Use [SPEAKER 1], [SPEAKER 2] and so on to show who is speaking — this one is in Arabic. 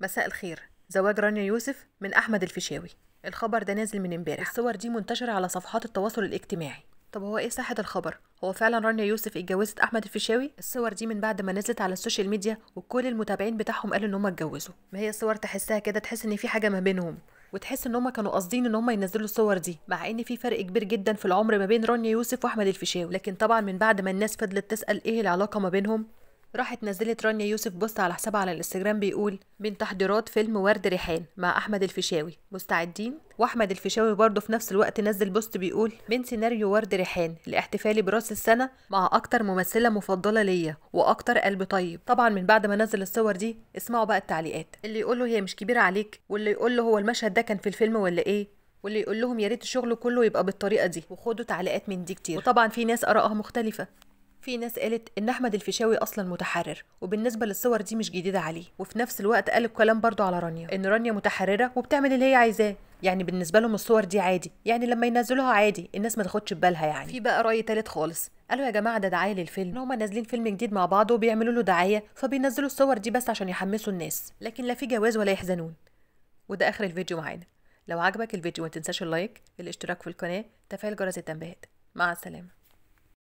[SPEAKER 1] مساء الخير زواج رانيا يوسف من احمد الفيشاوي الخبر ده نازل من امبارح الصور دي منتشره على صفحات التواصل الاجتماعي طب هو ايه صحة الخبر؟ هو فعلا رانيا يوسف اتجوزت احمد الفيشاوي؟ الصور دي من بعد ما نزلت على السوشيال ميديا وكل المتابعين بتاعهم قالوا ان هم اتجوزوا، ما هي الصور تحسها كده تحس ان في حاجة ما بينهم، وتحس ان هم كانوا قاصدين ان هم ينزلوا الصور دي مع ان في فرق كبير جدا في العمر ما بين رانيا يوسف واحمد الفيشاوي لكن طبعا من بعد ما الناس فضلت تسال ايه العلاقه ما بينهم راحت نزلت رانيا يوسف بوست على حسابها على الانستجرام بيقول من تحضيرات فيلم ورد ريحان مع احمد الفيشاوي مستعدين واحمد الفيشاوي برضه في نفس الوقت نزل بوست بيقول من سيناريو ورد ريحان لاحتفالي براس السنه مع اكتر ممثله مفضله ليا واكتر قلب طيب طبعا من بعد ما نزل الصور دي اسمعوا بقى التعليقات اللي يقول له هي مش كبيره عليك واللي يقول له هو المشهد ده كان في الفيلم ولا ايه واللي يقول لهم يا ريت الشغل كله يبقى بالطريقه دي وخدوا تعليقات من دي كتير وطبعا في ناس ارائها مختلفه في ناس قالت ان احمد الفيشاوي اصلا متحرر وبالنسبه للصور دي مش جديده عليه وفي نفس الوقت قال الكلام برضو على رانيا ان رانيا متحرره وبتعمل اللي هي عايزاه يعني بالنسبه لهم الصور دي عادي يعني لما ينزلوها عادي الناس ما تاخدش ببالها يعني في بقى راي تالت خالص قالوا يا جماعه ده دعايه للفيلم ان هما نازلين فيلم جديد مع بعض وبيعملوا له دعايه فبينزلوا الصور دي بس عشان يحمسوا الناس لكن لا في جواز ولا يحزنون وده اخر الفيديو معانا لو عجبك الفيديو ما تنساش اللايك الاشتراك في القناه تفعيل جرس التنبيهات مع السلامه